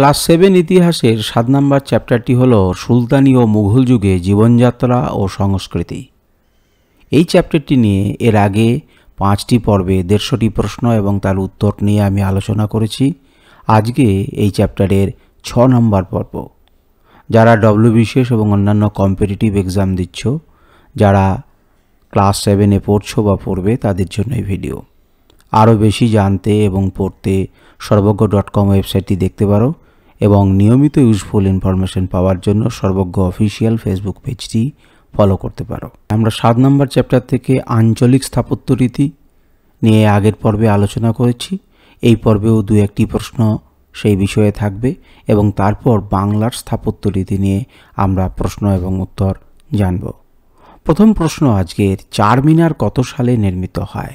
Class seven ইতিহাসের সাত নম্বর চ্যাপ্টারটি হল সুলতানি ও মুঘল যুগে জীবনযাত্রা ও সংস্কৃতি এই চ্যাপ্টারটি নিয়ে এর আগে পাঁচটি পর্বে দেড়শোটি প্রশ্ন এবং তার উত্তর নিয়ে আমি আলোচনা করেছি আজকে এই চ্যাপ্টারের ছ নম্বর পর্ব যারা বিশেষ এবং অন্যান্য কম্পিটিটিভ এক্সাম দিচ্ছ যারা ক্লাস সেভেনে পড়ছো বা পড়বে তাদের জন্য এই ভিডিও আরও বেশি জানতে এবং পড়তে সর্বজ্ঞ ডট কম ওয়েবসাইটটি দেখতে পারো এবং নিয়মিত ইউজফুল ইনফরমেশন পাওয়ার জন্য সর্বজ্ঞ অফিসিয়াল ফেসবুক পেজটি ফলো করতে পারো আমরা সাত নম্বর চ্যাপ্টার থেকে আঞ্চলিক স্থাপত্য রীতি নিয়ে আগের পর্বে আলোচনা করেছি এই পর্বেও দু একটি প্রশ্ন সেই বিষয়ে থাকবে এবং তারপর বাংলার স্থাপত্য রীতি নিয়ে আমরা প্রশ্ন এবং উত্তর জানব প্রথম প্রশ্ন আজকের চারমিনার কত সালে নির্মিত হয়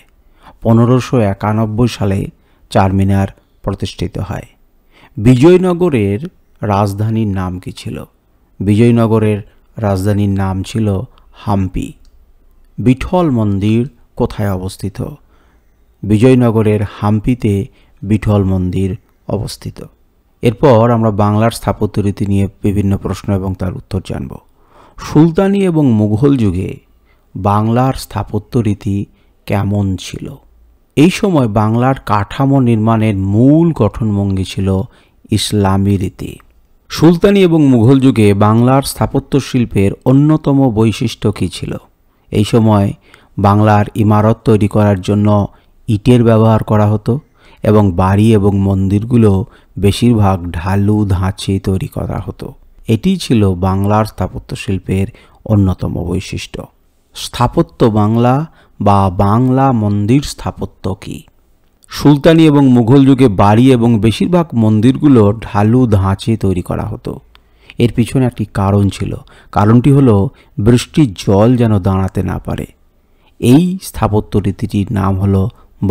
পনেরোশো একানব্বই সালে চারমিনার প্রতিষ্ঠিত হয় বিজয়নগরের রাজধানীর নাম কী ছিল বিজয়নগরের রাজধানীর নাম ছিল হাম্পি বিঠল মন্দির কোথায় অবস্থিত বিজয়নগরের হাম্পিতে বিঠল মন্দির অবস্থিত এরপর আমরা বাংলার স্থাপত্যরীতি নিয়ে বিভিন্ন প্রশ্ন এবং তার উত্তর জানব সুলতানি এবং মুঘল যুগে বাংলার স্থাপত্যরীতি কেমন ছিল এই সময় বাংলার কাঠামো নির্মাণের মূল গঠনভঙ্গি ছিল ইসলামী রীতি সুলতানি এবং মুঘল যুগে বাংলার স্থাপত্য শিল্পের অন্যতম বৈশিষ্ট্য কী ছিল এই সময় বাংলার ইমারত তৈরি করার জন্য ইটের ব্যবহার করা হতো এবং বাড়ি এবং মন্দিরগুলো বেশিরভাগ ঢালু ধাঁচে তৈরি করা হতো এটি ছিল বাংলার স্থাপত্য শিল্পের অন্যতম বৈশিষ্ট্য স্থাপত্য বাংলা বা বাংলা মন্দির স্থাপত্য কী সুলতানি এবং মুঘল যুগে বাড়ি এবং বেশিরভাগ মন্দিরগুলো ঢালু ধাঁচে তৈরি করা হতো এর পিছনে একটি কারণ ছিল কারণটি হল বৃষ্টির জল যেন দাঁড়াতে না পারে এই স্থাপত্য রীতিটির নাম হলো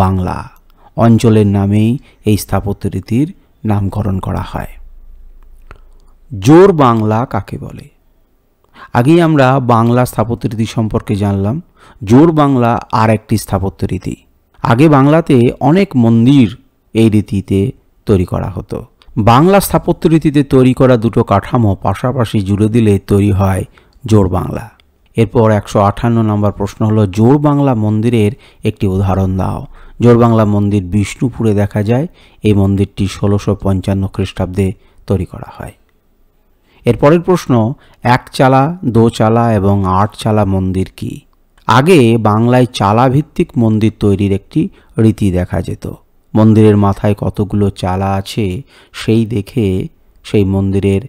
বাংলা অঞ্চলের নামেই এই স্থাপত্য রীতির নামকরণ করা হয় জোর বাংলা কাকে বলে আগেই আমরা বাংলা স্থাপত্য রীতি সম্পর্কে জানলাম জোর বাংলা আর একটি স্থাপত্য রীতি আগে বাংলাতে অনেক মন্দির এই রীতিতে তৈরি করা হতো বাংলা স্থাপত্য রীতিতে তৈরি করা দুটো কাঠামো পাশাপাশি জুড়ে দিলে তৈরি হয় জোর বাংলা এরপর একশো আঠান্ন নম্বর প্রশ্ন হলো জোর বাংলা মন্দিরের একটি উদাহরণ দাও জোর বাংলা মন্দির বিষ্ণুপুরে দেখা যায় এই মন্দিরটি ষোলোশো পঞ্চান্ন খ্রিস্টাব্দে তৈরি করা হয় এরপরের প্রশ্ন এক চালা একচালা চালা এবং আট চালা মন্দির কি আগে বাংলায় চালা ভিত্তিক মন্দির তৈরির একটি রীতি দেখা যেত মন্দিরের মাথায় কতগুলো চালা আছে সেই দেখে সেই মন্দিরের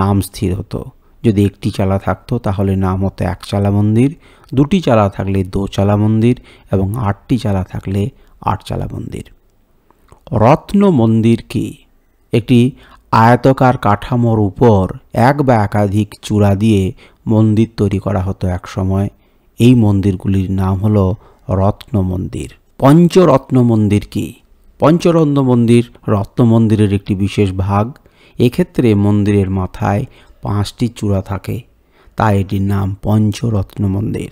নাম স্থির হতো যদি একটি চালা থাকতো তাহলে নাম হতো এক চালা মন্দির দুটি চালা থাকলে দোচালা মন্দির এবং আটটি চালা থাকলে আটচালা মন্দির রত্ন মন্দির কি একটি আয়তকার কাঠামোর উপর এক বা একাধিক চূড়া দিয়ে মন্দির তৈরি করা হতো একসময় এই মন্দিরগুলির নাম হল রত্ন মন্দির পঞ্চরত্ন মন্দির কি পঞ্চরত্ন মন্দির রত্ন মন্দিরের একটি বিশেষ ভাগ এক্ষেত্রে মন্দিরের মাথায় পাঁচটি চূড়া থাকে তাই এটির নাম পঞ্চরত্ন মন্দির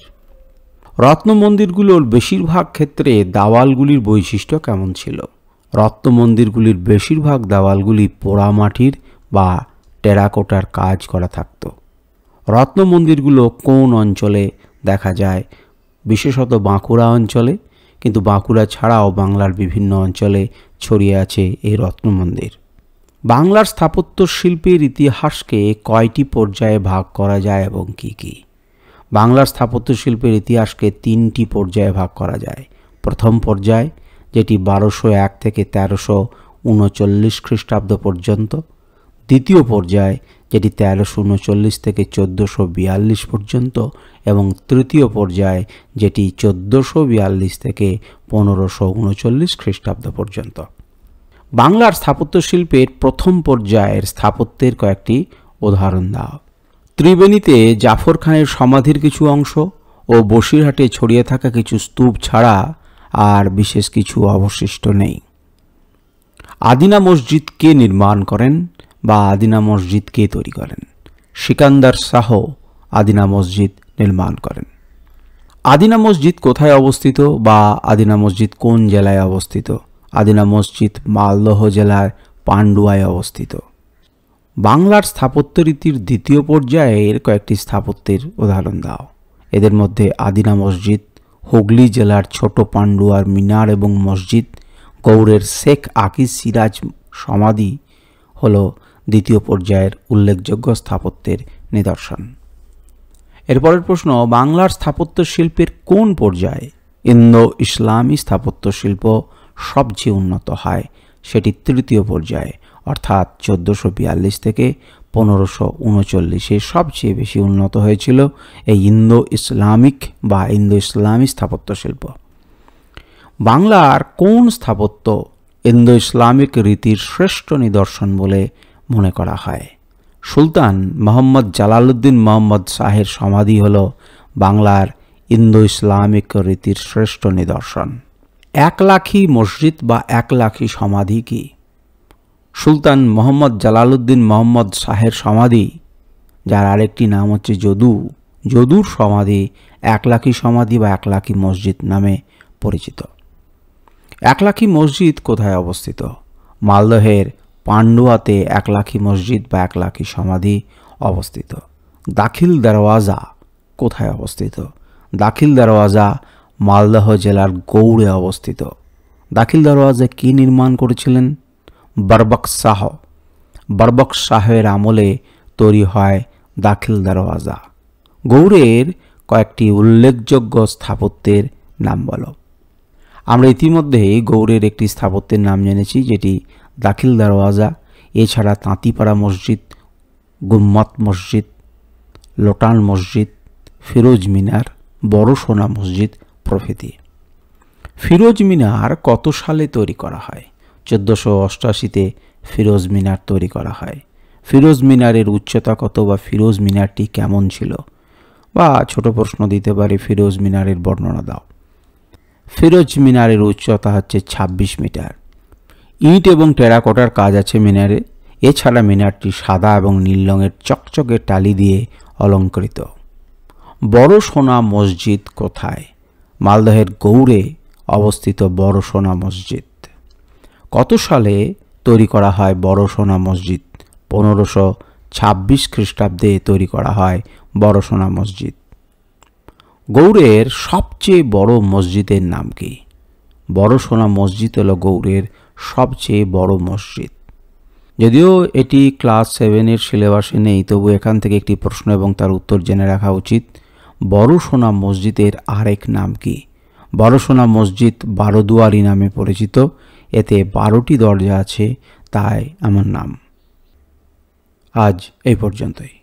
রত্ন মন্দিরগুলোর বেশিরভাগ ক্ষেত্রে দাওয়ালগুলির বৈশিষ্ট্য কেমন ছিল মন্দিরগুলির বেশিরভাগ দেওয়ালগুলি পোড়ামাটির বা টেরাকোটার কাজ করা থাকত মন্দিরগুলো কোন অঞ্চলে দেখা যায় বিশেষত বাঁকুড়া অঞ্চলে কিন্তু বাঁকুড়া ছাড়াও বাংলার বিভিন্ন অঞ্চলে ছড়িয়ে আছে এই রত্নমন্দির বাংলার স্থাপত্য শিল্পের ইতিহাসকে কয়টি পর্যায়ে ভাগ করা যায় এবং কি কি। বাংলার স্থাপত্য শিল্পের ইতিহাসকে তিনটি পর্যায়ে ভাগ করা যায় প্রথম পর্যায় যেটি বারোশো এক থেকে তেরোশো উনচল্লিশ খ্রিস্টাব্দ পর্যন্ত দ্বিতীয় পর্যায় যেটি তেরোশো উনচল্লিশ থেকে চোদ্দোশো বিয়াল্লিশ পর্যন্ত এবং তৃতীয় পর্যায় যেটি চোদ্দোশো বিয়াল্লিশ থেকে পনেরোশো উনচল্লিশ খ্রিস্টাব্দ পর্যন্ত বাংলার স্থাপত্যশিল্পের প্রথম পর্যায়ের স্থাপত্যের কয়েকটি উদাহরণ দাও ত্রিবেণীতে জাফর খানের সমাধির কিছু অংশ ও বসিরহাটে ছড়িয়ে থাকা কিছু স্তূপ ছাড়া আর বিশেষ কিছু অবশিষ্ট নেই আদিনা মসজিদ কে নির্মাণ করেন বা আদিনা মসজিদ কে তৈরি করেন সিকান্দার শাহ আদিনা মসজিদ নির্মাণ করেন আদিনা মসজিদ কোথায় অবস্থিত বা আদিনা মসজিদ কোন জেলায় অবস্থিত আদিনা মসজিদ মালদহ জেলার পান্ডুয়ায় অবস্থিত বাংলার স্থাপত্য রীতির দ্বিতীয় পর্যায়ের কয়েকটি স্থাপত্যের উদাহরণ দাও এদের মধ্যে আদিনা মসজিদ হুগলি জেলার ছোট পাণ্ডুয়ার মিনার এবং মসজিদ গৌরের শেখ আকি সিরাজ সমাধি হল দ্বিতীয় পর্যায়ের উল্লেখযোগ্য স্থাপত্যের নিদর্শন এরপরের প্রশ্ন বাংলার স্থাপত্য শিল্পের কোন পর্যায়ে ইন্দো ইসলামী স্থাপত্য শিল্প সবচেয়ে উন্নত হয় সেটি তৃতীয় পর্যায়ে অর্থাৎ চোদ্দোশো বিয়াল্লিশ থেকে পনেরোশো উনচল্লিশে সবচেয়ে বেশি উন্নত হয়েছিল এই ইন্দো ইসলামিক বা ইন্দো ইসলামী স্থাপত্য শিল্প বাংলার কোন স্থাপত্য ইন্দো ইসলামিক রীতির শ্রেষ্ঠ নিদর্শন বলে মনে করা হয় সুলতান মোহাম্মদ জালালউদ্দিন মোহাম্মদ শাহের সমাধি হল বাংলার ইন্দো ইসলামিক রীতির শ্রেষ্ঠ নিদর্শন এক লাখি মসজিদ বা এক লাখি সমাধি কি সুলতান মোহাম্মদ জালালউদ্দিন মোহাম্মদ শাহের সমাধি যার আরেকটি নাম হচ্ছে যদু যদুর সমাধি একলাখি সমাধি বা একলাখি মসজিদ নামে পরিচিত একলাখি মসজিদ কোথায় অবস্থিত মালদহের পান্ডুয়াতে একলাখি মসজিদ বা একলাখি সমাধি অবস্থিত দাখিল দরওয়াজা কোথায় অবস্থিত দাখিল দরওয়াজা মালদহ জেলার গৌড়ে অবস্থিত দাখিল দরওয়াজা কী নির্মাণ করেছিলেন বরবক শাহ বরবক শাহের আমলে তৈরি হয় দাখিল দরওয়াজা গৌড়ের কয়েকটি উল্লেখযোগ্য স্থাপত্যের নাম বলো আমরা ইতিমধ্যেই গৌড়ের একটি স্থাপত্যের নাম জেনেছি যেটি দাখিল দরওয়াজা এছাড়া তাঁতিপাড়া মসজিদ গুম্মত মসজিদ লোটান মসজিদ ফিরোজ মিনার বড় সোনা মসজিদ প্রভৃতি ফিরোজ মিনার কত সালে তৈরি করা হয় চোদ্দোশো অষ্টাশিতে ফিরোজ মিনার তৈরি করা হয় ফিরোজ মিনারের উচ্চতা কত বা ফিরোজ মিনারটি কেমন ছিল বা ছোট প্রশ্ন দিতে পারি ফিরোজ মিনারের বর্ণনা দাও ফিরোজ মিনারের উচ্চতা হচ্ছে ২৬ মিটার ইট এবং টেরাকোটার কাজ আছে মিনারে এছাড়া মিনারটি সাদা এবং নীল রঙের চকচকে টালি দিয়ে অলঙ্কৃত বড় সোনা মসজিদ কোথায় মালদহের গৌড়ে অবস্থিত বড় সোনা মসজিদ কত সালে তৈরি করা হয় বড় সোনা মসজিদ পনেরোশো ছাব্বিশ খ্রিস্টাব্দে তৈরি করা হয় বড় সোনা মসজিদ গৌড়ের সবচেয়ে বড় মসজিদের নাম কি বড় সোনা মসজিদ হলো গৌড়ের সবচেয়ে বড় মসজিদ যদিও এটি ক্লাস সেভেনের সিলেবাসে নেই তবু এখান থেকে একটি প্রশ্ন এবং তার উত্তর জেনে রাখা উচিত বড় সোনা মসজিদের আরেক নাম কি বড় সোনা মসজিদ বারোদুয়ারি নামে পরিচিত এতে বারোটি দরজা আছে তাই আমার নাম আজ এই পর্যন্তই